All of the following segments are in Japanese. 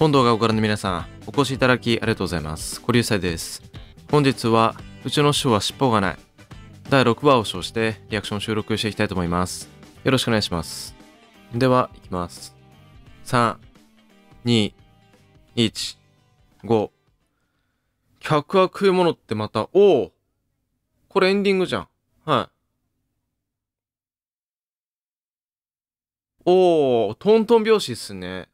本動画をご覧の皆さん、お越しいただきありがとうございます。小流祭です。本日は、うちの師匠は尻尾がない。第6話を称して、リアクション収録していきたいと思います。よろしくお願いします。では、いきます。3、2、1、5。客は食うものってまた、おおこれエンディングじゃん。はい。おおトントン拍子っすね。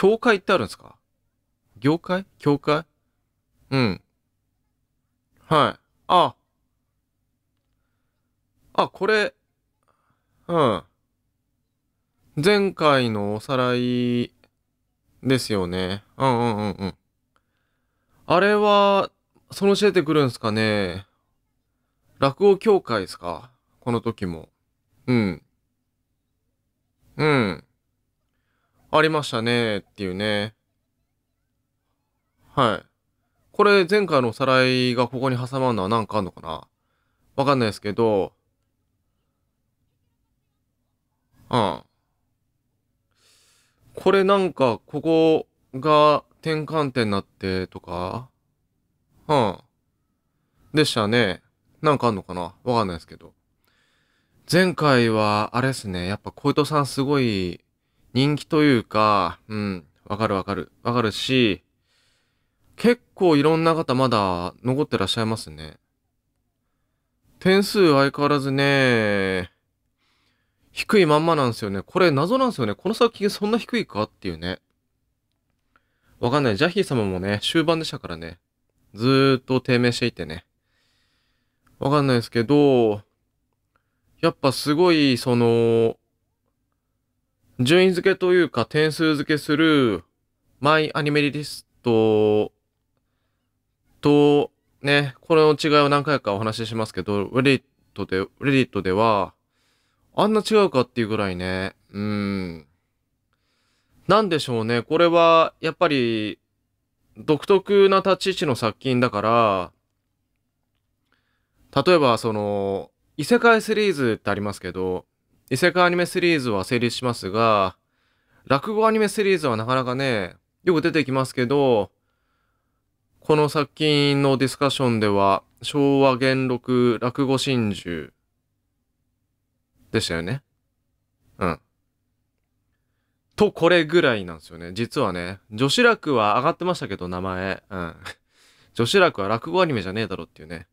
教会ってあるんですか業界教会うん。はい。あ。あ、これ、うん。前回のおさらいですよね。うんうんうんうん。あれは、その教えてくるんすかね。落語協会ですかこの時も。うん。うん。ありましたねっていうね。はい。これ前回のおさらいがここに挟まるのは何かあんのかなわかんないですけど、うん。これなんか、ここが転換点になってとか、うん。でしたね。なんかあんのかなわかんないですけど。前回は、あれですね。やっぱ小糸さんすごい人気というか、うん、わかるわかる。わかるし、結構いろんな方まだ残ってらっしゃいますね。点数相変わらずね、低いまんまなんですよね。これ謎なんですよね。この作品そんな低いかっていうね。わかんない。ジャヒー様もね、終盤でしたからね。ずーっと低迷していてね。わかんないですけど、やっぱすごい、その、順位付けというか点数付けするマイアニメリストとね、これの違いを何回かお話ししますけど、レディットで、レディットでは、あんな違うかっていうぐらいね、うん。なんでしょうね。これは、やっぱり、独特な立ち位置の作品だから、例えば、その、異世界シリーズってありますけど、異世界アニメシリーズは成立しますが、落語アニメシリーズはなかなかね、よく出てきますけど、この作品のディスカッションでは、昭和元禄落語真珠でしたよね。うん。と、これぐらいなんですよね。実はね、女子楽は上がってましたけど、名前。うん。女子楽は落語アニメじゃねえだろっていうね。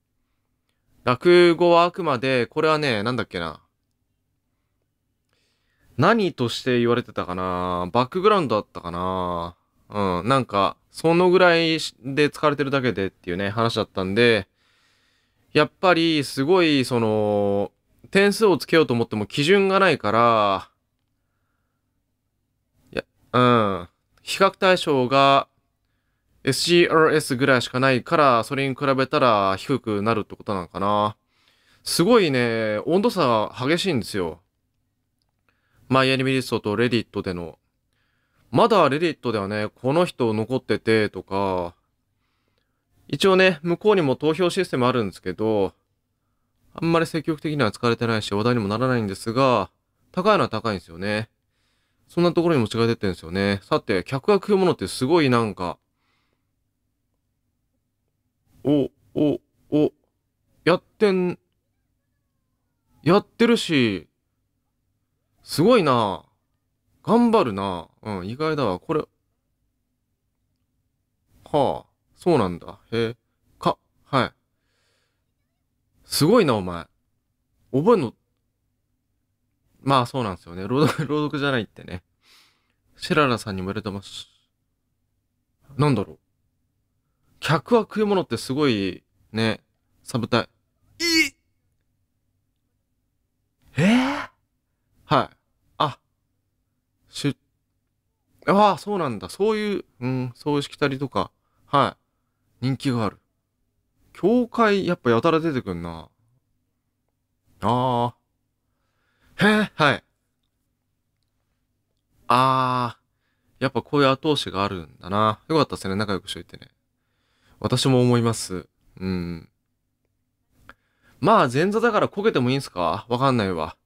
落語はあくまで、これはね、なんだっけな。何として言われてたかなバックグラウンドだったかなうん、なんか、そのぐらいで使われてるだけでっていうね、話だったんで、やっぱりすごい、その、点数をつけようと思っても基準がないから、いや、うん、比較対象が SCRS ぐらいしかないから、それに比べたら低くなるってことなのかな。すごいね、温度差が激しいんですよ。マイアニメリストとレディットでの、まだレディットではね、この人残っててとか、一応ね、向こうにも投票システムあるんですけど、あんまり積極的には使われてないし、話題にもならないんですが、高いのは高いんですよね。そんなところにも違い出てるんですよね。さて、客が食うものってすごいなんか、お、お、お、やってん、やってるし、すごいな頑張るなうん、意外だわ。これ。はあ、そうなんだ。へえ。か、はい。すごいな、お前。覚えんの、まあそうなんですよね。朗読、朗読じゃないってね。シェララさんにも言れてます。なんだろう。客は食い物ってすごい、ね、サブタイ。いえー、はい。あ、しゅ、ああ、そうなんだ。そういう、うん、そういうしきたりとか、はい。人気がある。教会、やっぱやたら出てくんな。ああ。へえ、はい。ああ。やっぱこういう後押しがあるんだな。よかったっすね。仲良くしといてね。私も思います。うん。まあ、前座だからこけてもいいんすかわかんないわ。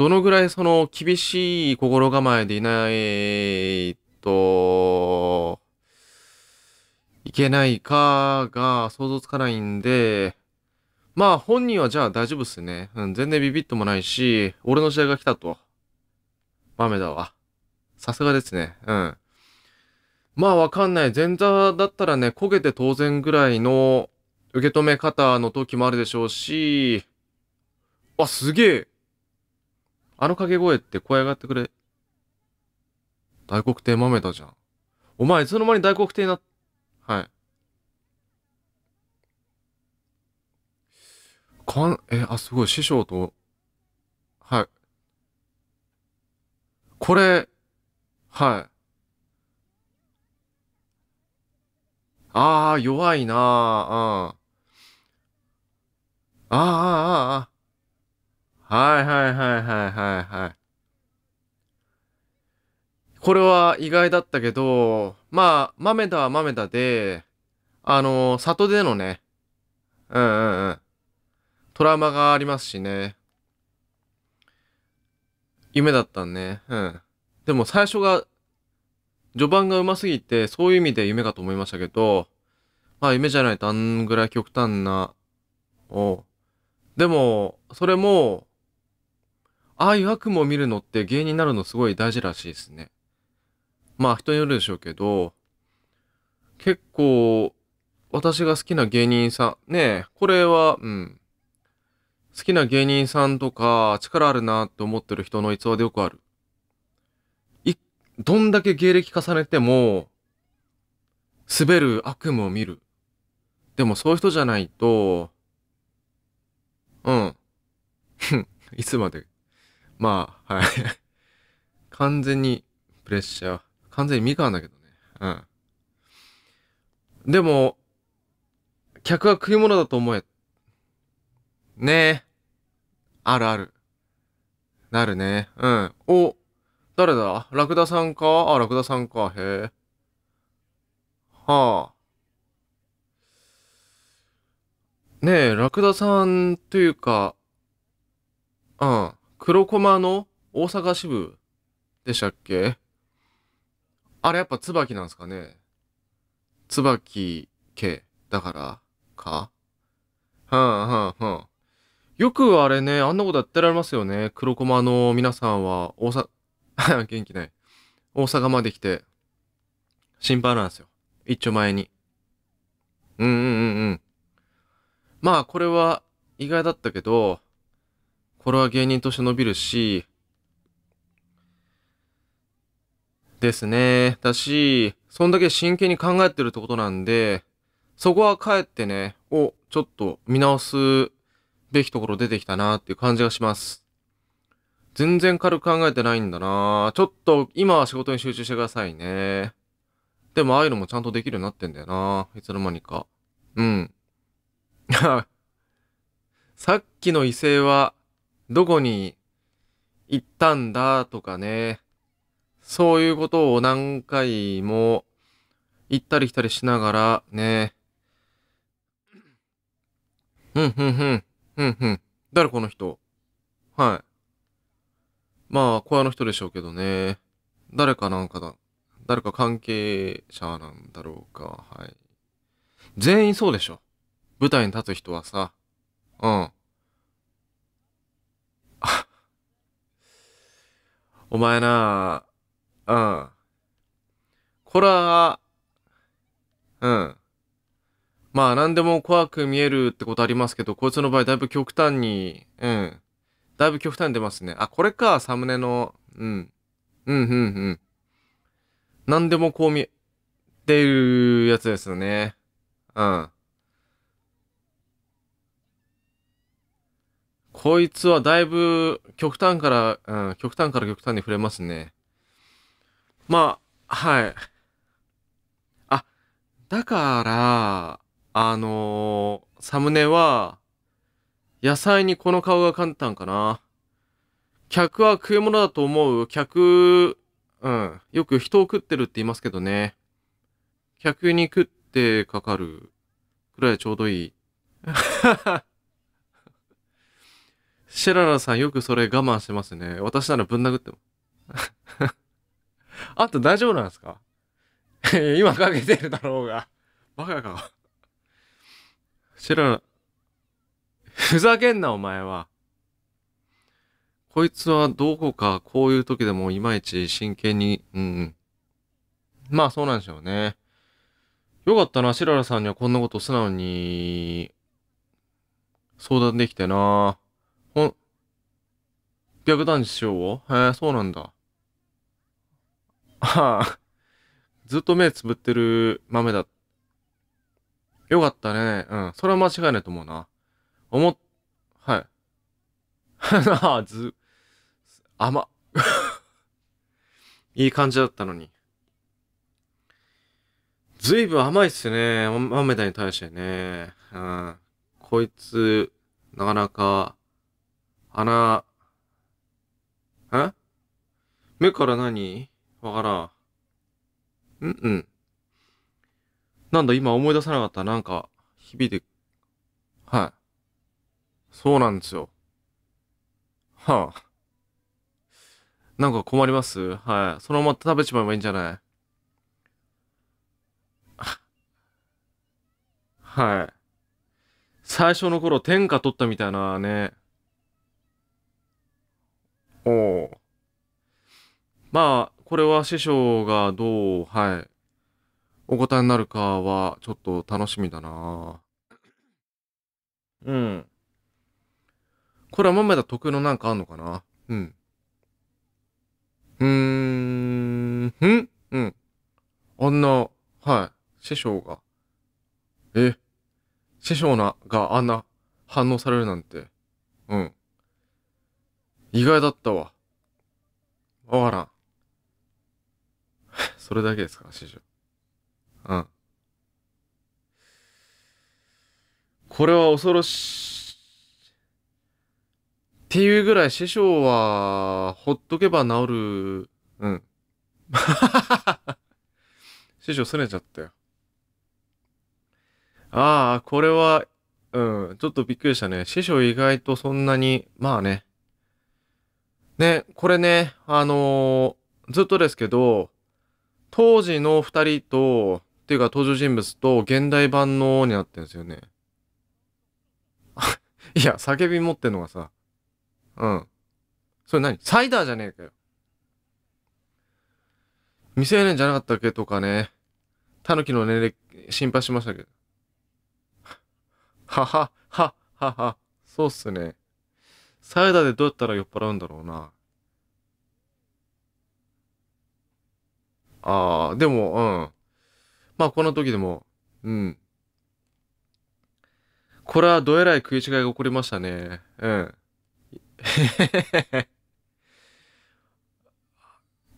どのぐらいその厳しい心構えでいないと、いけないかが想像つかないんで、まあ本人はじゃあ大丈夫っすね。うん、全然ビビっともないし、俺の試合が来たと。豆メだわ。さすがですね。うん。まあわかんない。前座だったらね、焦げて当然ぐらいの受け止め方の時もあるでしょうし、あ、すげえあの掛け声って声上がってくれ。大黒亭豆だじゃん。お前、いつの間に大黒亭な、はい。かん、え、あ、すごい、師匠と、はい。これ、はい。ああ、弱いなあ、うん。ああ、ああ、ああ。はいはいはいはいはいはい。これは意外だったけど、まあ、豆田は豆田で、あの、里でのね、うんうんうん。トラウマがありますしね。夢だったんね。うん。でも最初が、序盤が上手すぎて、そういう意味で夢かと思いましたけど、まあ夢じゃないとあんぐらい極端な、おでも、それも、ああいう悪夢を見るのって芸人になるのすごい大事らしいですね。まあ人によるでしょうけど、結構私が好きな芸人さん、ねこれは、うん。好きな芸人さんとか力あるなって思ってる人の逸話でよくある。い、どんだけ芸歴重ねても、滑る悪夢を見る。でもそういう人じゃないと、うん。いつまでまあ、はい。完全にプレッシャー。完全にみかんだけどね。うん。でも、客は食い物だと思え。ねえ。あるある。なるね。うん。お、誰だラクダさんかあ、ラクダさんか。へえ。はあ。ねえ、ラクダさんというか、うん。黒駒の大阪支部でしたっけあれやっぱ椿なんすかね椿家だからかはんはんはん。よくあれね、あんなことやってられますよね。黒駒の皆さんは大阪、元気ない。大阪まで来て、心配なんですよ。一丁前に。うんうんうんうん。まあこれは意外だったけど、これは芸人として伸びるし、ですね。だし、そんだけ真剣に考えてるってことなんで、そこは帰ってね、をちょっと見直すべきところ出てきたなっていう感じがします。全然軽く考えてないんだなちょっと今は仕事に集中してくださいね。でもああいうのもちゃんとできるようになってんだよないつの間にか。うん。さっきの異性は、どこに行ったんだとかね、そういうことを何回も行ったり来たりしながらね、ふんふんふん、ふんふん、誰この人はい。まあ、小屋の人でしょうけどね、誰かなんかだ、誰か関係者なんだろうか、はい。全員そうでしょ。舞台に立つ人はさ、うん。お前なうん。こら、うん。まあ、何でも怖く見えるってことありますけど、こいつの場合だいぶ極端に、うん。だいぶ極端に出ますね。あ、これか、サムネの、うん。うん、うん、うん。何でもこう見えてるやつですよね。うん。こいつはだいぶ極端から、うん、極端から極端に触れますね。まあ、はい。あ、だから、あのー、サムネは、野菜にこの顔が簡単かな。客は食い物だと思う。客、うん。よく人を食ってるって言いますけどね。客に食ってかかる。くらいちょうどいい。シェララさんよくそれ我慢してますね。私ならぶん殴っても。あと大丈夫なんですか 今かけてるだろうが。バカか。シェララ、ふざけんなお前は。こいつはどこかこういう時でもいまいち真剣に、うん。まあそうなんでしょうね。よかったな、シララさんにはこんなこと素直に相談できてな。逆断しようへえ、そうなんだ。あ、ずっと目つぶってる豆だ。よかったね。うん。それは間違いないと思うな。思っ、はい。な あ、ず、甘。いい感じだったのに。ずいぶん甘いっすね。豆田に対してね。うん。こいつ、なかなか、穴、え目から何わからん。うんうん。なんだ、今思い出さなかった。なんか、響いて、はい。そうなんですよ。はあ。なんか困りますはい。そのまま食べちまえばいいんじゃないはい。最初の頃天下取ったみたいなね、おお。まあ、これは師匠がどう、はい、お答えになるかは、ちょっと楽しみだなうん。これはめ田得のなんかあんのかなうん。うーん、ふんうん。あんな、はい、師匠が。え師匠な、があんな反応されるなんて。うん。意外だったわ。わからん。それだけですか、師匠。うん。これは恐ろしい。っていうぐらい師匠は、ほっとけば治る。うん。師匠、すねちゃったよ。ああ、これは、うん、ちょっとびっくりしたね。師匠意外とそんなに、まあね。ね、これね、あのー、ずっとですけど、当時の2人と、っていうか登場人物と現代版のになってんですよね。いや、叫び持ってんのがさ、うん。それ何サイダーじゃねえかよ。未成年じゃなかったっけとかね。タヌキの年齢、心配しましたけど。はは、は、はは、そうっすね。サウダでどうやったら酔っ払うんだろうな。ああ、でも、うん。まあ、この時でも、うん。これはどえらい食い違いが起こりましたね。うん。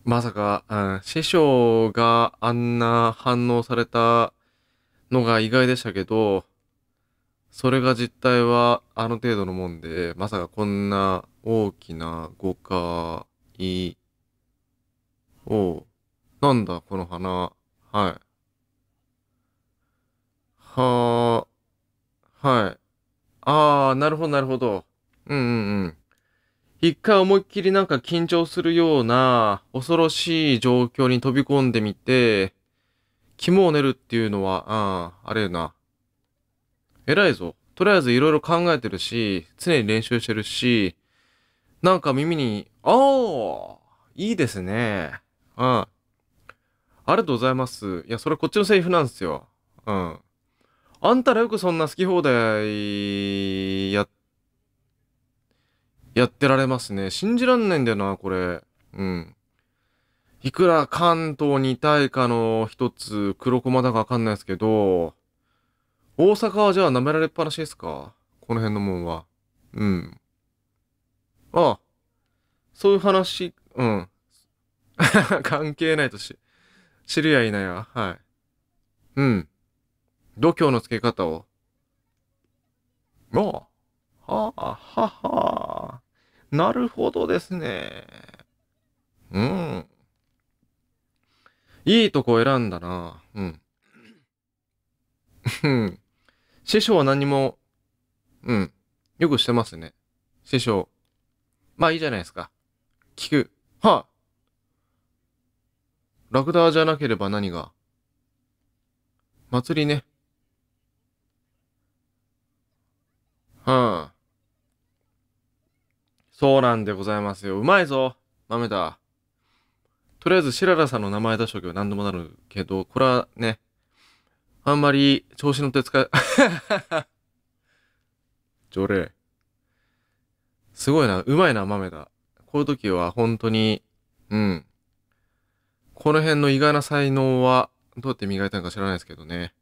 まさか、うん、師匠があんな反応されたのが意外でしたけど、それが実態はあの程度のもんで、まさかこんな大きな誤解を、なんだこの花、はい。はあ、はい。ああ、なるほどなるほど。うんうんうん。一回思いっきりなんか緊張するような恐ろしい状況に飛び込んでみて、肝を練るっていうのは、ああ、あれよな。偉いぞ。とりあえずいろいろ考えてるし、常に練習してるし、なんか耳に、ああいいですね。うん。ありがとうございます。いや、それこっちのセリフなんですよ。うん。あんたらよくそんな好き放題、や、やってられますね。信じらんないんだよな、これ。うん。いくら関東にいたかの一つ、黒駒だかわかんないですけど、大阪はじゃあ舐められっぱなしですかこの辺のもんは。うん。ああ。そういう話、うん。関係ないとし、知り合いなや。はい。うん。度胸の付け方を。ああ。はあ、ははなるほどですね。うん。いいとこ選んだな。うん。師匠は何も、うん、よくしてますね。師匠。まあいいじゃないですか。聞く。はあ、ラクダじゃなければ何が祭りね。はあ。そうなんでございますよ。うまいぞ、豆だ。とりあえず、シララさんの名前出しとけば何度もなるけど、これはね、あんまり調子乗って使う条例。すごいな。うまいな、豆だ。こういう時は本当に、うん。この辺の意外な才能は、どうやって磨いたのか知らないですけどね。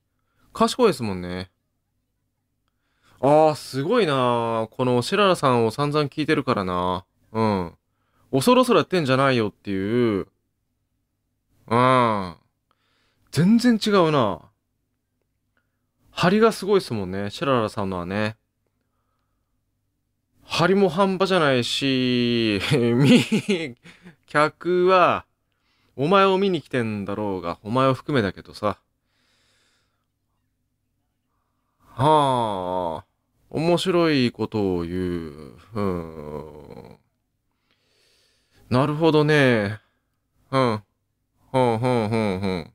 賢いですもんね。ああ、すごいな。このシララさんを散々聞いてるからな。うん。恐ろそろやってんじゃないよっていう。うん。全然違うな。張りがすごいですもんね。シェララさんのはね。張りも半端じゃないし、み、客は、お前を見に来てんだろうが、お前を含めだけどさ。はあ、面白いことを言う。うん。なるほどね。うん。うんうんうんうん。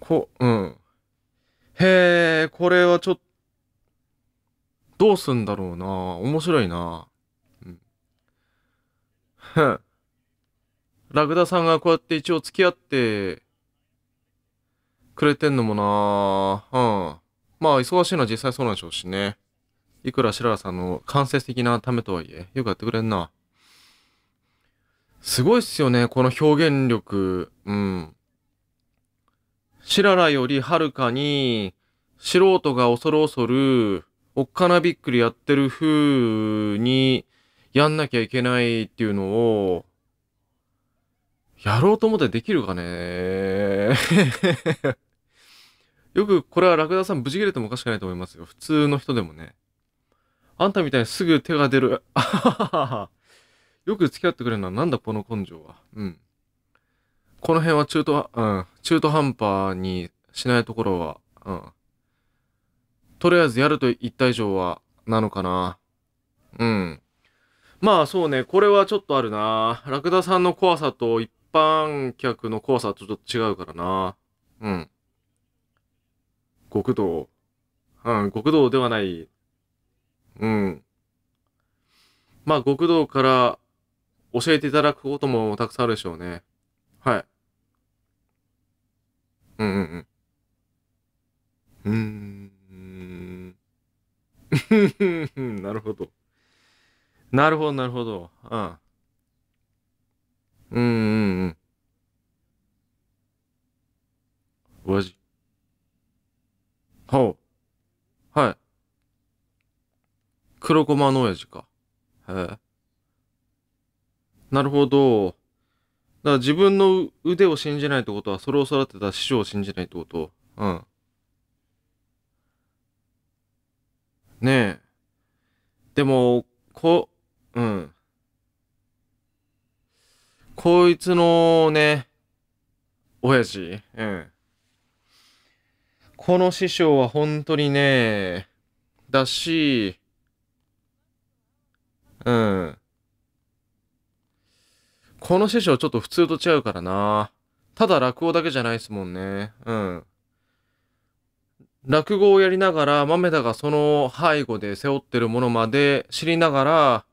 こ、うん。へえ、これはちょっと、どうすんだろうな。面白いな。うん。ラクダさんがこうやって一応付き合ってくれてんのもな。うん。まあ、忙しいのは実際そうなんでしょうしね。いくら白良さんの間接的なためとはいえ、よくやってくれんな。すごいっすよね、この表現力。うん。しララよりはるかに、素人が恐る恐る、おっかなびっくりやってる風に、やんなきゃいけないっていうのを、やろうと思ってできるかね よくこれはラクダさん無事切れてもおかしくないと思いますよ。普通の人でもね。あんたみたいにすぐ手が出る。あははは。よく付き合ってくれるのはなんだこの根性は。うん。この辺は中途、うん、中途半端にしないところは、うん。とりあえずやると言った以上は、なのかな。うん。まあそうね、これはちょっとあるな。ラクダさんの怖さと一般客の怖さとちょっと違うからな。うん。極道。うん、極道ではない。うん。まあ、極道から教えていただくこともたくさんあるでしょうね。はい。うんうんうん。うーん。なるほど。なるほど、なるほど。うん。うんうんうん。おじ。ほう。はい。黒駒の親父か。へえ。なるほど。だから自分の腕を信じないってことは、それを育てた師匠を信じないってこと。うん。ねえ。でも、こ、うん。こいつのね、親父、うん。この師匠は本当にね、だし、うん。この師匠ちょっと普通と違うからな。ただ落語だけじゃないですもんね。うん。落語をやりながら、豆田がその背後で背負ってるものまで知りながら、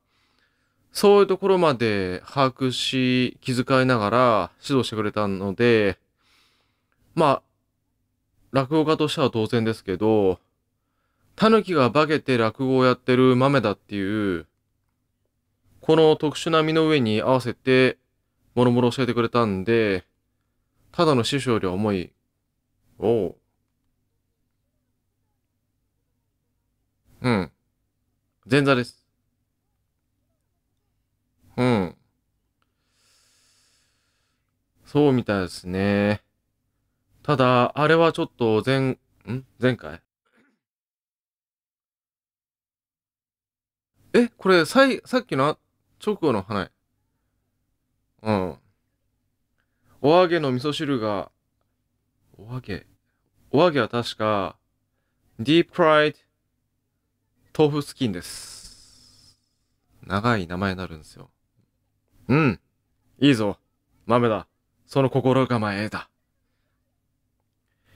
そういうところまで把握し、気遣いながら指導してくれたので、まあ、落語家としては当然ですけど、狸が化けて落語をやってる豆だっていう、この特殊な身の上に合わせて、もろもろ教えてくれたんで、ただの師匠より重い。おう。うん。前座です。うん。そうみたいですね。ただ、あれはちょっと前、ん前回えこれ、さい、さっきの直後の花へ。うん。お揚げの味噌汁が、お揚げお揚げは確か、ディープフライド豆腐スキンです。長い名前になるんですよ。うん。いいぞ。豆だ。その心構えだ。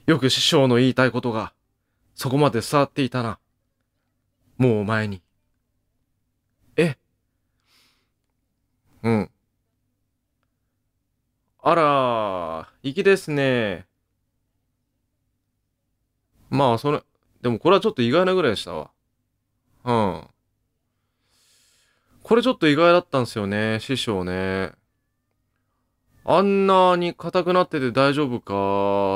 よく師匠の言いたいことが、そこまで伝わっていたな。もうお前に、うん。あら、粋ですね。まあ、それ、でもこれはちょっと意外なぐらいでしたわ。うん。これちょっと意外だったんですよね、師匠ね。あんなに硬くなってて大丈夫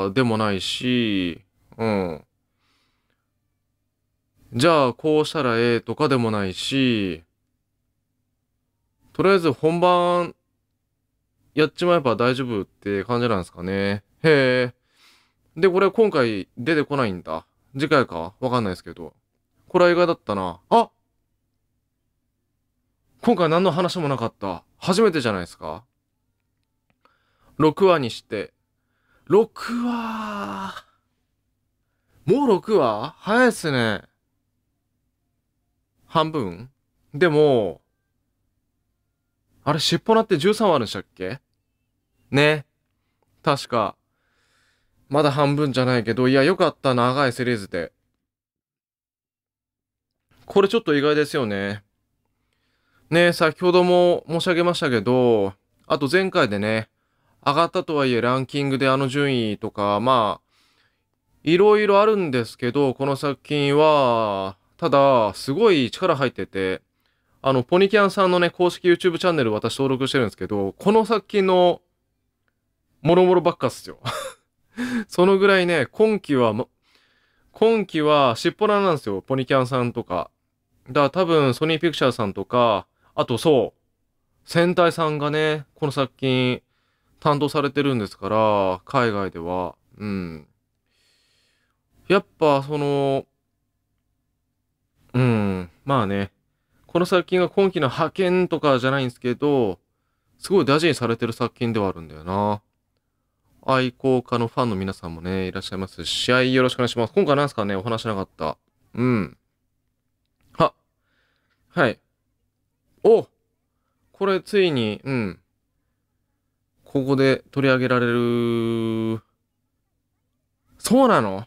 か、でもないし、うん。じゃあ、こうしたらええとかでもないし、とりあえず本番やっちまえば大丈夫って感じなんですかね。へえ。で、これ今回出てこないんだ。次回かわかんないですけど。これは意外だったな。あ今回何の話もなかった。初めてじゃないですか。6話にして。6話もう6話早いっすね。半分でも、あれ、尻尾なって13話あるんでしたっけね。確か。まだ半分じゃないけど、いや、よかった、長いシリーズで。これちょっと意外ですよね。ね、先ほども申し上げましたけど、あと前回でね、上がったとはいえランキングであの順位とか、まあ、いろいろあるんですけど、この作品は、ただ、すごい力入ってて、あの、ポニキャンさんのね、公式 YouTube チャンネル私登録してるんですけど、この先の、もろもろばっかっすよ。そのぐらいね、今期は、今期はしっぽらなんですよ。ポニキャンさんとか。だから多分、ソニーピクチャーさんとか、あとそう、戦隊さんがね、この作品担当されてるんですから、海外では。うん。やっぱ、その、うん、まあね、この作品が今期の派遣とかじゃないんですけど、すごい大事にされてる作品ではあるんだよな。愛好家のファンの皆さんもね、いらっしゃいます試合よろしくお願いします。今回なんすかね、お話しなかった。うん。は。はい。おこれついに、うん。ここで取り上げられる。そうなの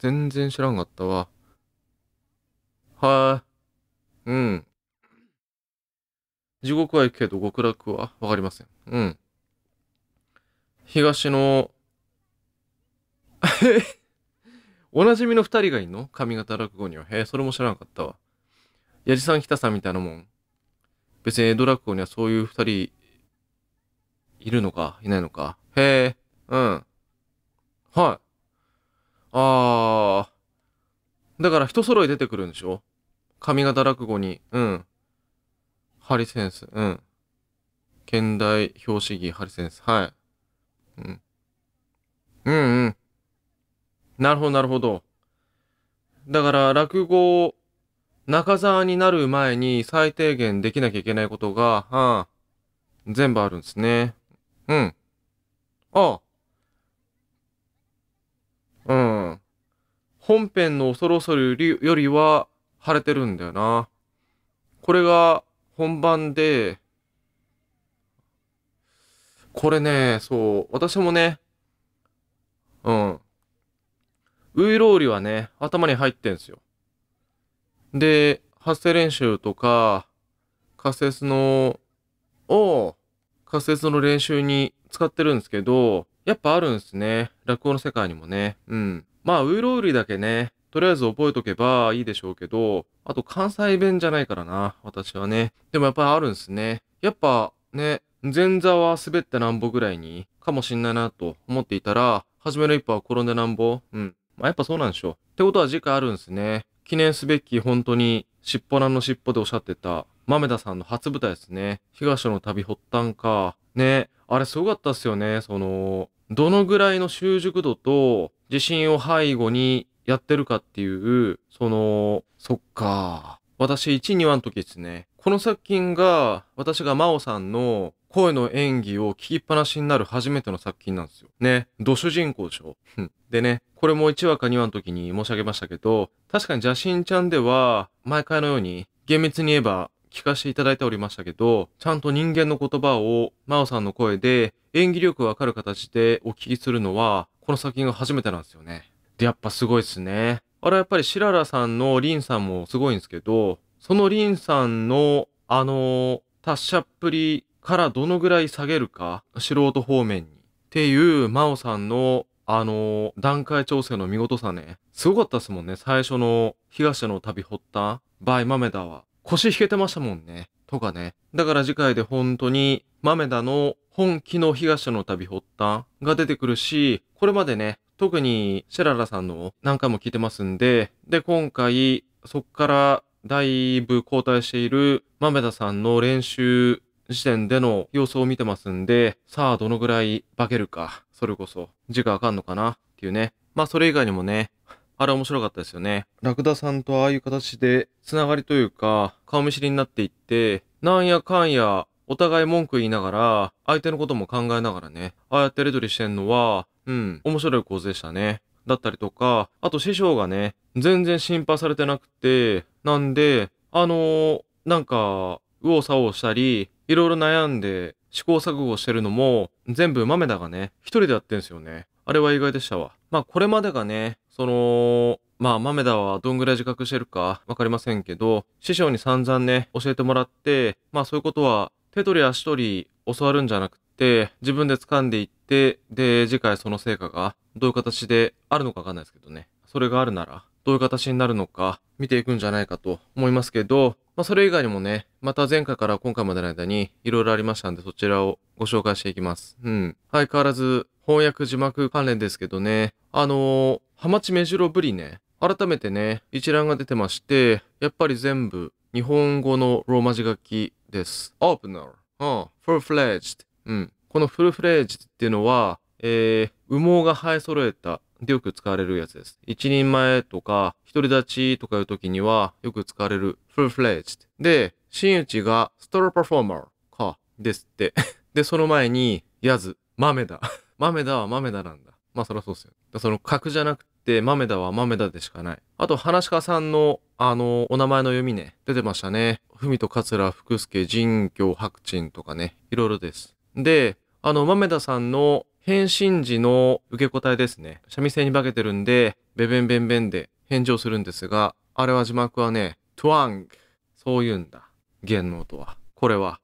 全然知らんかったわ。はうん。地獄は行くけど極楽はわかりません。うん。東の、おなじみの二人がいんの上方落語には。へえ、それも知らなかったわ。矢地さん北さんみたいなもん。別に江戸落語にはそういう二人、いるのか、いないのか。へえ、うん。はい。あー。だから人揃い出てくるんでしょ上方落語に、うん。ハリセンス、うん。現代表紙儀ハリセンス、はい。うん。うんうん。なるほど、なるほど。だから、落語、中沢になる前に最低限できなきゃいけないことが、はあ、全部あるんですね。うん。ああ。うん。本編の恐る恐るよりは、晴れてるんだよな。これが本番で、これね、そう、私もね、うん。ウイローリはね、頭に入ってんすよ。で、発声練習とか、仮説の、を、仮説の練習に使ってるんですけど、やっぱあるんですね。落語の世界にもね。うん。まあ、ウイローリだけね、とりあえず覚えとけばいいでしょうけど、あと関西弁じゃないからな、私はね。でもやっぱりあるんすね。やっぱね、前座は滑ってなんぼぐらいにかもしんないなと思っていたら、初めの一歩は転んでなんぼうん。まあ、やっぱそうなんでしょう。ってことは次回あるんすね。記念すべき本当に尻尾ななのしっぽでおっしゃってた、豆田さんの初舞台ですね。東の旅発端か。ね、あれすごかったっすよね。その、どのぐらいの習熟度と自信を背後にやってるかっていう、その、そっか。私、1、2話の時ですね。この作品が、私が真央さんの声の演技を聞きっぱなしになる初めての作品なんですよ。ね。ド主人公でしょ。でね、これも1話か2話の時に申し上げましたけど、確かに邪神ちゃんでは、毎回のように、厳密に言えば、聞かせていただいておりましたけど、ちゃんと人間の言葉を、真央さんの声で、演技力わかる形でお聞きするのは、この作品が初めてなんですよね。で、やっぱすごいっすね。あれやっぱりシララさんのリンさんもすごいんですけど、そのリンさんの、あの達者っぷりからどのぐらい下げるか、素人方面に。っていう、真央さんの、あの段階調整の見事さね。すごかったっすもんね。最初の、東の旅掘った、バイマメダは。腰引けてましたもんね。とかね。だから次回で本当に、マメダの本気の東の旅掘ったが出てくるし、これまでね、特にシェララさんの何回も聞いてますんで、で、今回、そこからだいぶ後退している豆田さんの練習時点での様子を見てますんで、さあどのぐらい化けるか、それこそ、字があかんのかなっていうね。まあそれ以外にもね、あれ面白かったですよね。ラクダさんとああいう形で、つながりというか、顔見知りになっていって、なんやかんや、お互い文句言いながら、相手のことも考えながらね、ああやってレトリしてんのは、うん、面白い構図でしたね。だったりとか、あと師匠がね、全然心配されてなくて、なんで、あのー、なんか、右往左往したり、いろいろ悩んで試行錯誤してるのも、全部豆田がね、一人でやってんすよね。あれは意外でしたわ。まあこれまでがね、その、まあ、豆田はどんぐらい自覚してるかわかりませんけど、師匠に散々ね、教えてもらって、まあそういうことは手取り足取り教わるんじゃなくって自分で掴んでいってで次回その成果がどういう形であるのかわかんないですけどねそれがあるならどういう形になるのか見ていくんじゃないかと思いますけど、まあ、それ以外にもね、また前回から今回までの間に色々ありましたんでそちらをご紹介していきます。うん。相変わらず翻訳字幕関連ですけどね、あのー、ハマチメジロブリね、改めてね、一覧が出てまして、やっぱり全部日本語のローマ字書きです。オープナー、うん、full-fledged うん。このフルフレージっていうのは、えー、羽毛が生え揃えたでよく使われるやつです。一人前とか、独り立ちとかいう時にはよく使われるフルフレージ。で、真打ちがストローパフォーマーか、ですって。で、その前に、やず、豆だ。豆 だは豆だなんだ。まあそりゃそうっすよ、ね。その格じゃなくて、豆だは豆だでしかない。あと、話し家さんの、あの、お名前の読みね、出てましたね。文と桂福助、神教白鎮とかね、いろいろです。で、あの、豆田さんの返信時の受け答えですね。三味線に化けてるんで、ベベンベンベンで返事をするんですが、あれは字幕はね、トワング。そう言うんだ。弦の音は。これは。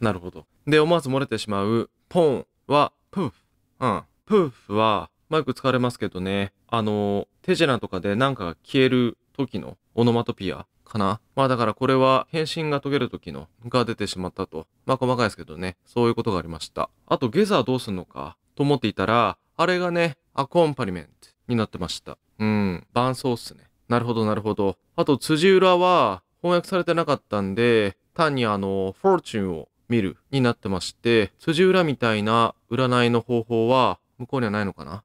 なるほど。で、思わず漏れてしまう、ポンは、プーフ。うん。プーフは、マイク使われますけどね、あの、手品とかでなんかが消える時のオノマトピア。かな。まあだからこれは変身が解ける時のが出てしまったと。まあ細かいですけどね、そういうことがありました。あとゲザーどうすんのかと思っていたら、あれがね、アコンパニメントになってました。うん、伴奏っすね。なるほどなるほど。あと辻裏は翻訳されてなかったんで、単にあの、フォーチュンを見るになってまして、辻裏みたいな占いの方法は向こうにはないのかな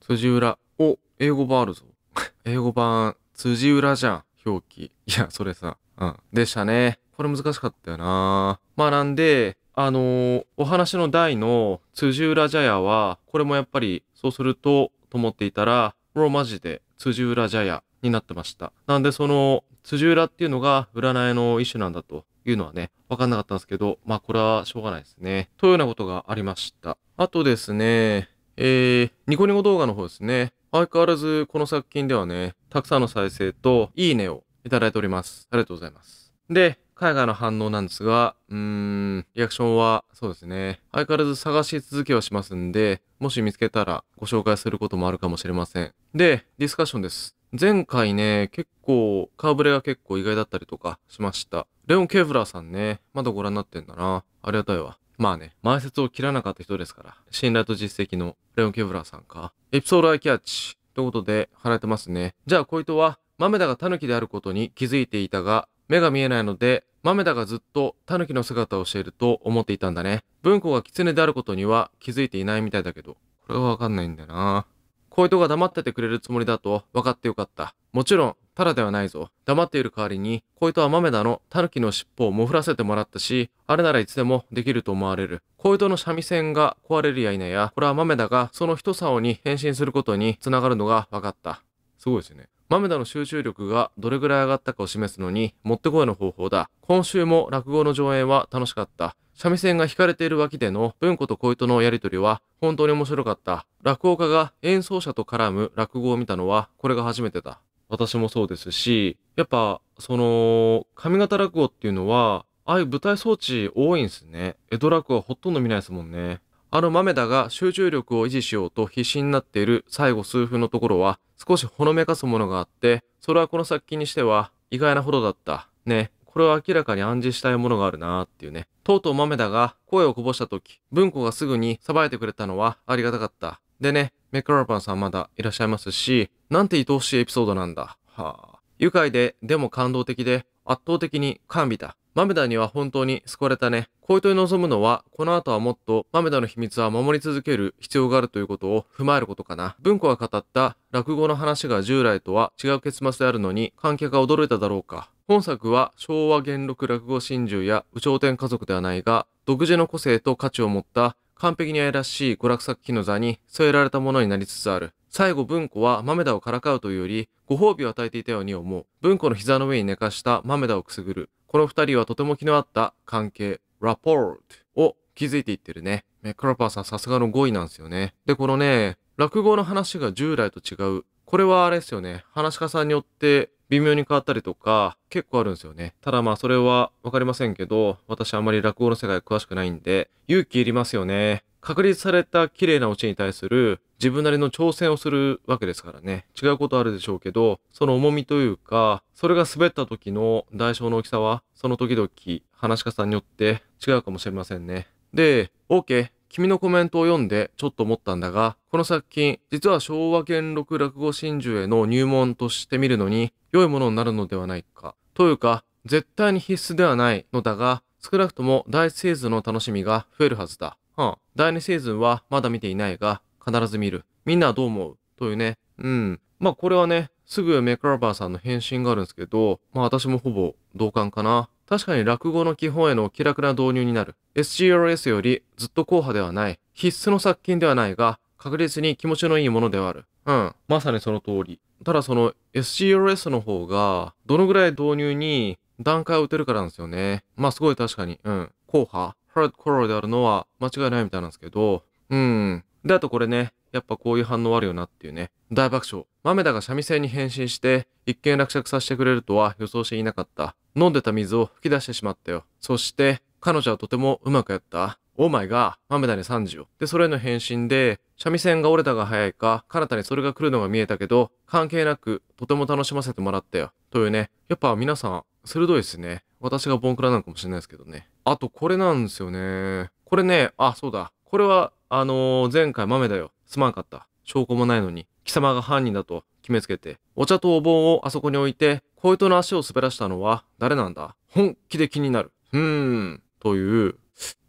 辻裏。お、英語版あるぞ。英語版、辻裏じゃん。表記。いや、それさ。うん。でしたね。これ難しかったよなまあなんで、あのー、お話の題の辻浦茶屋は、これもやっぱりそうすると、と思っていたら、ローマ字で辻浦茶屋になってました。なんでその、辻浦っていうのが占いの一種なんだというのはね、わかんなかったんですけど、まあこれはしょうがないですね。というようなことがありました。あとですね、えー、ニコニコ動画の方ですね。相変わらずこの作品ではね、たくさんの再生といいねをいただいております。ありがとうございます。で、海外の反応なんですが、うーん、リアクションは、そうですね。相変わらず探し続けはしますんで、もし見つけたらご紹介することもあるかもしれません。で、ディスカッションです。前回ね、結構、顔ぶれが結構意外だったりとかしました。レオン・ケーフラーさんね、まだご覧になってんだな。ありがたいわ。まあね、前説を切らなかった人ですから、信頼と実績のレオン・ケブラーさんか。エピソードアイキャッチ。ということで、貼られてますね。じゃあ、小糸は、豆田がタヌキであることに気づいていたが、目が見えないので、豆田がずっとタヌキの姿をしていると思っていたんだね。文庫が狐であることには気づいていないみたいだけど、これはわかんないんだよな。小糸が黙っててくれるつもりだと分かってよかった。もちろん、ただではないぞ。黙っている代わりに、小糸とは豆田の狸の尻尾をもふらせてもらったし、あれならいつでもできると思われる。小糸の三味線が壊れるや否や、これは豆田がその一竿に変身することに繋がるのが分かった。すごいですね。豆田の集中力がどれぐらい上がったかを示すのに、もってこいの方法だ。今週も落語の上演は楽しかった。三味線が弾かれている脇での文庫と小糸のやりとりは本当に面白かった。落語家が演奏者と絡む落語を見たのはこれが初めてだ。私もそうですし、やっぱ、その、上方落語っていうのは、ああいう舞台装置多いんですね。江戸落語はほとんど見ないですもんね。あの豆田が集中力を維持しようと必死になっている最後数分のところは少しほのめかすものがあって、それはこの作品にしては意外なほどだった。ね。これは明らかに暗示したいものがあるなーっていうね。とうとう豆田が声をこぼした時、文庫がすぐにさばいてくれたのはありがたかった。でね、メクラパンさんまだいらっしゃいますし、なんて愛おしいエピソードなんだ。はあ。愉快で、でも感動的で、圧倒的に完備だ。マメダには本当に救われたね。恋とに望むのは、この後はもっとマメダの秘密は守り続ける必要があるということを踏まえることかな。文庫が語った落語の話が従来とは違う結末であるのに、観客が驚いただろうか。本作は昭和元禄落語真珠や有頂天家族ではないが、独自の個性と価値を持った完璧に愛らしい娯楽作品の座に添えられたものになりつつある。最後文庫は豆田をからかうというより、ご褒美を与えていたように思う。文庫の膝の上に寝かした豆田をくすぐる。この二人はとても気の合った関係、ラポートを築いていってるね。メクラパーさんさすがの5位なんですよね。で、このね、落語の話が従来と違うこれはあれですよね。話し家さんによって微妙に変わったりとか、結構あるんですよね。ただまあそれはわかりませんけど、私あんまり落語の世界詳しくないんで、勇気いりますよね。確立された綺麗なオチに対する自分なりの挑戦をするわけですからね。違うことあるでしょうけど、その重みというか、それが滑った時の代償の大きさは、その時々、話し家さんによって違うかもしれませんね。で、OK、君のコメントを読んでちょっと思ったんだが、この作品、実は昭和元禄落語真珠への入門として見るのに良いものになるのではないか。というか、絶対に必須ではないのだが、少なくとも第1シーズンの楽しみが増えるはずだ。うん。第2シーズンはまだ見ていないが、必ず見る。みんなはどう思うというね。うん。まあこれはね、すぐメクラバーさんの返信があるんですけど、まあ私もほぼ同感かな。確かに落語の基本への気楽な導入になる。SGRS よりずっと硬派ではない。必須の作品ではないが、確実に気持ちのいいものではある。うん。まさにその通り。ただその SGRS の方が、どのぐらい導入に段階を打てるからなんですよね。まあすごい確かに、うん。硬派ハードコロであるのは間違いないみたいなんですけど、うん。で、あとこれね、やっぱこういう反応あるよなっていうね。大爆笑。豆田が三味線に変身して、一見落着させてくれるとは予想していなかった。飲んでた水を吹き出してしまったよ。そして、彼女はとてもうまくやった。オーマイが、豆谷に3時を。で、それへの返信で、三味線が折れたが早いか、彼方にそれが来るのが見えたけど、関係なく、とても楽しませてもらったよ。というね。やっぱ皆さん、鋭いですね。私がボンクラなのかもしれないですけどね。あと、これなんですよね。これね、あ、そうだ。これは、あのー、前回豆だよ。すまんかった。証拠もないのに、貴様が犯人だと決めつけて、お茶とお盆をあそこに置いて、小糸の足を滑らしたのは誰なんだ本気で気になる。うーん、という。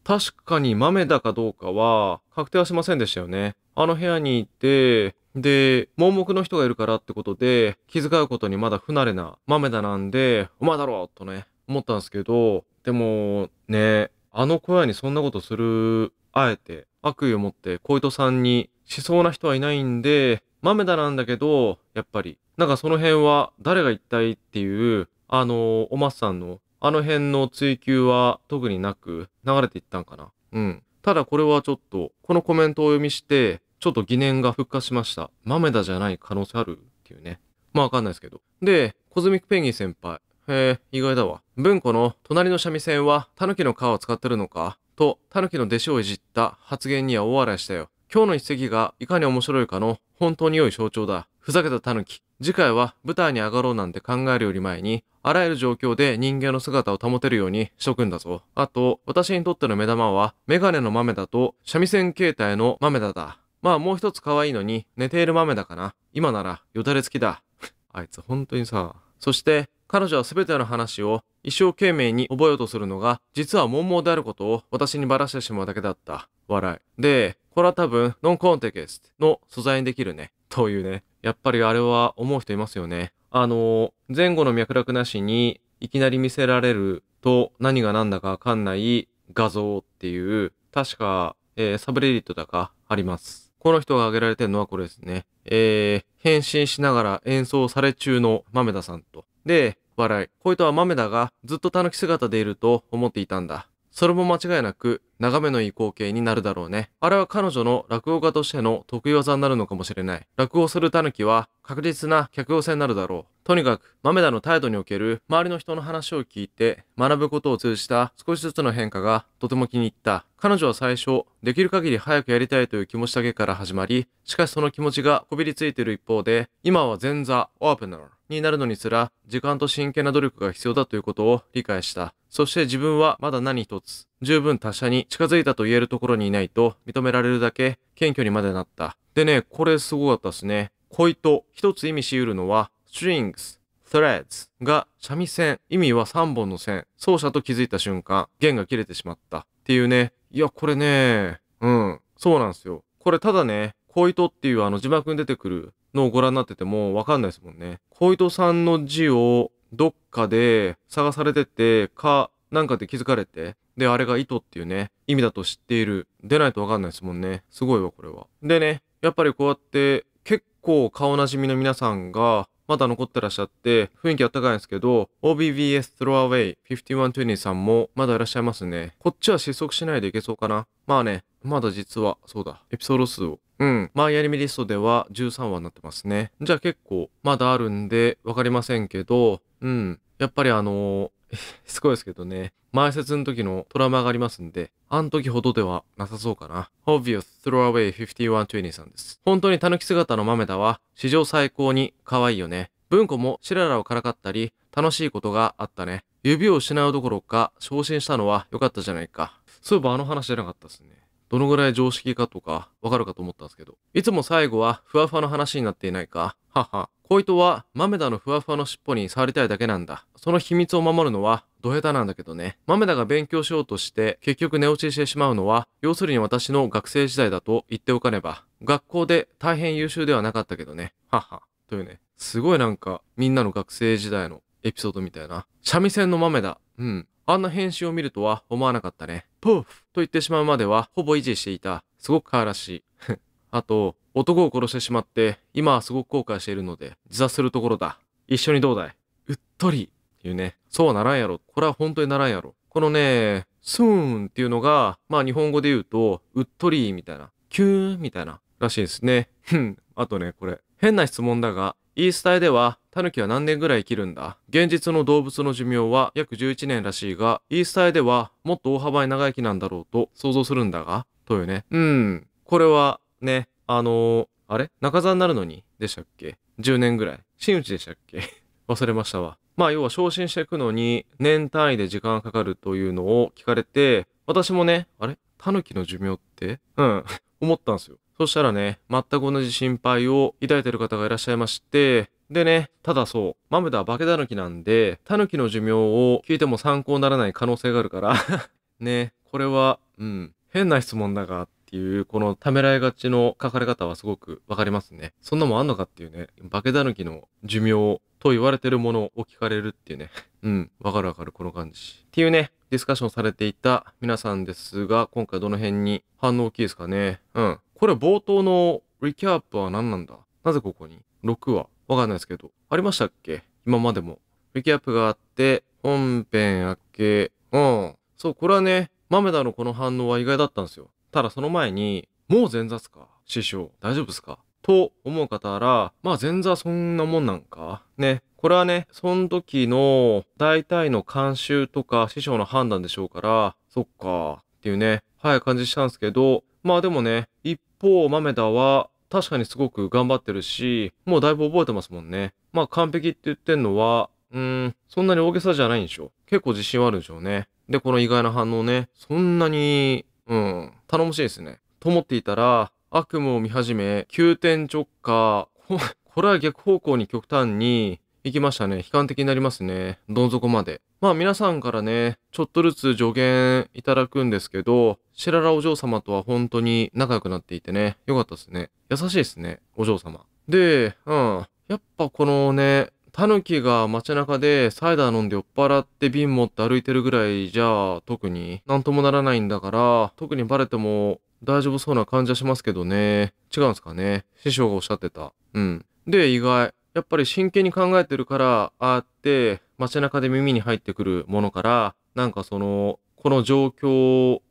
確かに豆だかどうかは確定はしませんでしたよね。あの部屋にいて、で、盲目の人がいるからってことで、気遣うことにまだ不慣れな豆だなんで、お前だろとね、思ったんですけど、でも、ね、あの小屋にそんなことする、あえて悪意を持って小糸さんにしそうな人はいないんで、豆田なんだけど、やっぱり、なんかその辺は誰が一体っていう、あのー、おまっさんの、あの辺の追求は特になく流れていったんかな。うん。ただこれはちょっと、このコメントを読みして、ちょっと疑念が復活しました。豆田じゃない可能性あるっていうね。まあわかんないですけど。で、コズミックペンギン先輩。へえ、意外だわ。文庫の隣の三味線は狸の皮を使ってるのかと、狸の弟子をいじった発言には大笑いしたよ。今日の一席がいかに面白いかの本当に良い象徴だ。ふざけた狸。次回は舞台に上がろうなんて考えるより前に、あらゆる状況で人間の姿を保てるようにしとくんだぞ。あと、私にとっての目玉は、メガネの豆だと、三味線形態の豆だだ。まあもう一つ可愛いのに、寝ている豆だかな。今なら、よだれ付きだ。あいつ本当にさ。そして、彼女は全ての話を一生懸命に覚えようとするのが、実は文盲であることを私にばらしてしまうだけだった。笑い。で、これは多分、ノンコンテキストの素材にできるね。というね。やっぱりあれは思う人いますよね。あの、前後の脈絡なしに、いきなり見せられると何が何だかわかんない画像っていう、確か、えー、サブレディットだかあります。この人が挙げられてるのはこれですね。えー、変身しながら演奏され中の豆田さんと。で、笑い。恋とは豆だが、ずっと狸姿でいると思っていたんだ。それも間違いなく、眺めのいい光景になるだろうね。あれは彼女の落語家としての得意技になるのかもしれない。落語する狸は、確実な客寄せになるだろう。とにかく、豆田の態度における周りの人の話を聞いて学ぶことを通じた少しずつの変化がとても気に入った。彼女は最初、できる限り早くやりたいという気持ちだけから始まり、しかしその気持ちがこびりついている一方で、今は前座オープナー。になるのにすら、時間と真剣な努力が必要だということを理解した。そして自分はまだ何一つ、十分他者に近づいたと言えるところにいないと認められるだけ謙虚にまでなった。でね、これすごかったですね。恋と一つ意味し得るのは、strings, threads が三味線、意味は三本の線、奏者と気づいた瞬間、弦が切れてしまったっていうね。いや、これね、うん、そうなんですよ。これただね、恋とっていうあの字幕に出てくるのをご覧になっててもわかんないですもんね。小糸さんの字をどっかで探されてて、か、なんかで気づかれて、で、あれが糸っていうね、意味だと知っている。でないとわかんないですもんね。すごいわ、これは。でね、やっぱりこうやって結構顔なじみの皆さんが、まだ残ってらっしゃって、雰囲気あったかいんですけど、OBVS Throwaway 5120さんもまだいらっしゃいますね。こっちは失速しないでいけそうかな。まあね、まだ実は、そうだ、エピソード数をうん。マイアニメリストでは13話になってますね。じゃあ結構、まだあるんで、わかりませんけど、うん。やっぱりあのー、つ こいですけどね。前説の時のトラウマがありますんで、あの時ほどではなさそうかな。Obvious Throwaway 5120さんです。本当に狸姿の豆田は、史上最高に可愛いよね。文庫もシララをからかったり、楽しいことがあったね。指を失うどころか、昇進したのは良かったじゃないか。そういえばあの話じゃなかったですね。どのぐらい常識かとか、わかるかと思ったんですけど。いつも最後は、ふわふわの話になっていないか。はは。小糸は、豆田のふわふわの尻尾に触りたいだけなんだ。その秘密を守るのは、ド下手なんだけどね。豆田が勉強しようとして、結局寝落ちしてしまうのは、要するに私の学生時代だと言っておかねば。学校で大変優秀ではなかったけどね。はは。というね。すごいなんか、みんなの学生時代のエピソードみたいな。三味線の豆田。うん。あんな変身を見るとは思わなかったね。ポーフと言ってしまうまではほぼ維持していた。すごく可愛らしい。あと、男を殺してしまって、今はすごく後悔しているので、自殺するところだ。一緒にどうだいうっとり。っていうね。そうはならんやろ。これは本当にならんやろ。このね、スーンっていうのが、まあ日本語で言うと、うっとりみたいな。キューみたいな。らしいですね。うん。あとね、これ。変な質問だが、イースタイでは、タヌキは何年ぐらい生きるんだ現実の動物の寿命は約11年らしいが、イースタイではもっと大幅に長生きなんだろうと想像するんだが、というね。うん。これは、ね、あのー、あれ中座になるのにでしたっけ ?10 年ぐらい。真打ちでしたっけ 忘れましたわ。まあ要は昇進していくのに年単位で時間がかかるというのを聞かれて、私もね、あれタヌキの寿命ってうん、思ったんですよ。そしたらね、全く同じ心配を抱いてる方がいらっしゃいまして、でね、ただそう、マムダは化けタヌキなんで、タヌキの寿命を聞いても参考にならない可能性があるから ね、これは、うん、変な質問だがっていう、このためらいがちの書かれ方はすごくわかりますね。そんなもんあんのかっていうね、化けタぬきの寿命と言われてるものを聞かれるっていうね。うん、わかるわかる、この感じ。っていうね、ディスカッションされていた皆さんですが、今回どの辺に反応大きいですかね。うん。これ冒頭のリキャップは何なんだなぜここに ?6 話わかんないですけど。ありましたっけ今までも。リキャップがあって、本編明け。うん。そう、これはね、マメダのこの反応は意外だったんですよ。ただその前に、もう前座っすか師匠、大丈夫っすかと思う方ら、まあ前座そんなもんなんかね。これはね、その時の大体の慣習とか師匠の判断でしょうから、そっかっていうね、早、はい感じしたんですけど、まあでもね、一方、豆田は、確かにすごく頑張ってるし、もうだいぶ覚えてますもんね。まあ完璧って言ってんのは、うーん、そんなに大げさじゃないんでしょ。結構自信はあるんでしょうね。で、この意外な反応ね、そんなに、うん、頼もしいですね。と思っていたら、悪夢を見始め、急転直下、これは逆方向に極端に、行きましたね。悲観的になりますね。どん底まで。まあ皆さんからね、ちょっとずつ助言いただくんですけど、シェララお嬢様とは本当に仲良くなっていてね、よかったですね。優しいですね、お嬢様。で、うん。やっぱこのね、タヌキが街中でサイダー飲んで酔っ払って瓶持って歩いてるぐらいじゃあ特に何ともならないんだから、特にバレても大丈夫そうな感じはしますけどね。違うんすかね。師匠がおっしゃってた。うん。で、意外。やっぱり真剣に考えてるから、ああって街中で耳に入ってくるものから、なんかその、この状況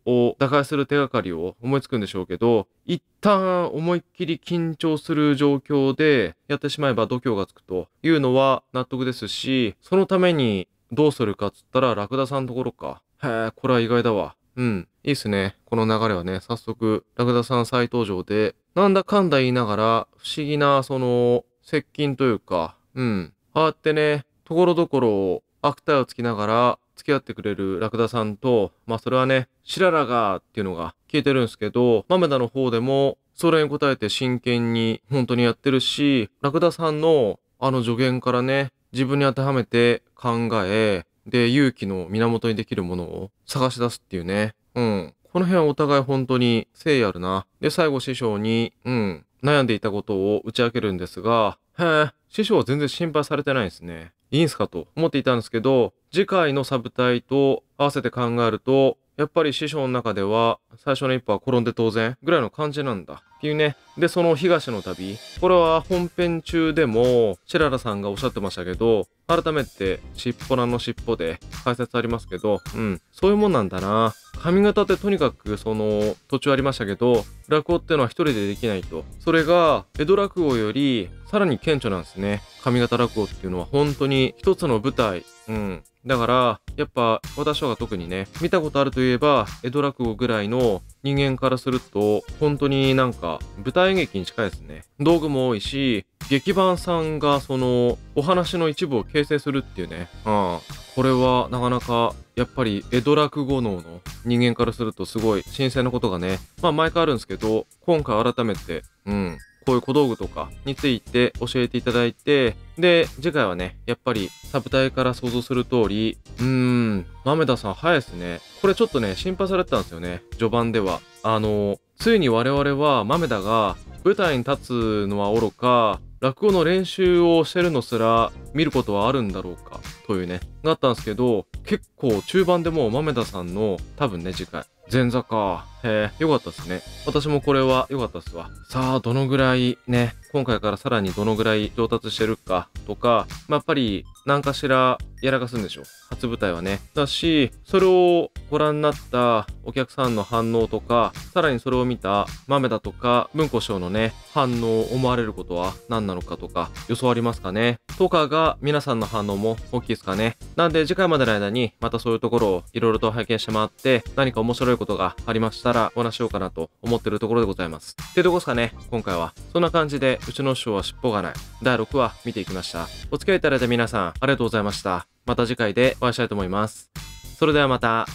を打開する手がかりを思いつくんでしょうけど、一旦思いっきり緊張する状況でやってしまえば度胸がつくというのは納得ですし、そのためにどうするかっつったらラクダさんのところか。へえ、これは意外だわ。うん。いいっすね。この流れはね、早速、ラクダさん再登場で、なんだかんだ言いながら、不思議な、その、接近というか、うん。ああってね、ところどころ悪態をつきながら付き合ってくれるラクダさんと、まあそれはね、シララガーっていうのが聞いてるんですけど、マメダの方でも、それに応えて真剣に本当にやってるし、ラクダさんのあの助言からね、自分に当てはめて考え、で、勇気の源にできるものを探し出すっていうね。うん。この辺はお互い本当に誠意あるな。で、最後師匠に、うん、悩んでいたことを打ち明けるんですが、へえ、師匠は全然心配されてないんですね。いいんすかと思っていたんですけど、次回のサブ隊と合わせて考えると、やっぱり師匠の中では最初の一歩は転んで当然ぐらいの感じなんだっていうね。で、その東の旅。これは本編中でもシララさんがおっしゃってましたけど、改めてしっぽのしっぽで解説ありますけど、うん、そういうもんなんだな。髪型ってとにかくその途中ありましたけど落語ってのは一人でできないとそれが江戸落語よりさらに顕著なんですね髪型落語っていうのは本当に一つの舞台うんだからやっぱ私は特にね見たことあるといえば江戸落語ぐらいの人間からすると本当になんか舞台劇に近いですね道具も多いし劇版さんがそのお話の一部を形成するっていうね、うん、これはなかなかやっぱり江戸落語能の人間からするとすごい新鮮なことがね、まあ毎回あるんですけど、今回改めて、うん、こういう小道具とかについて教えていただいて、で、次回はね、やっぱりサブ隊から想像する通り、うーん、豆田さん早いですね。これちょっとね、心配されてたんですよね、序盤では。あの、ついに我々は豆田が舞台に立つのはおろか、落語の練習をしてるのすら見ることはあるんだろうかというね、があったんですけど、結構中盤でもう豆田さんの多分ね、次回。前座か。へえ、よかったですね。私もこれは良かったっすわ。さあ、どのぐらいね、今回からさらにどのぐらい上達してるかとか、まあ、やっぱり何かしらやらかすんでしょう。初舞台はね。だし、それをご覧になったお客さんの反応とか、さらにそれを見た豆だとか、文庫賞のね、反応を思われることは何なのかとか、予想ありますかねとかが皆さんの反応も大きいですかね。なんで次回までの間に、またそういうところをいろいろと拝見してもらって、何か面白いことがありましたら、お話しようかなと思ってるところでございます。っていうとこですかね、今回は。そんな感じで、うちの師匠は尻尾がない。第6話、見ていきました。お付き合いいただいた皆さん、ありがとうございました。また次回でお会いしたいと思います。それではまた。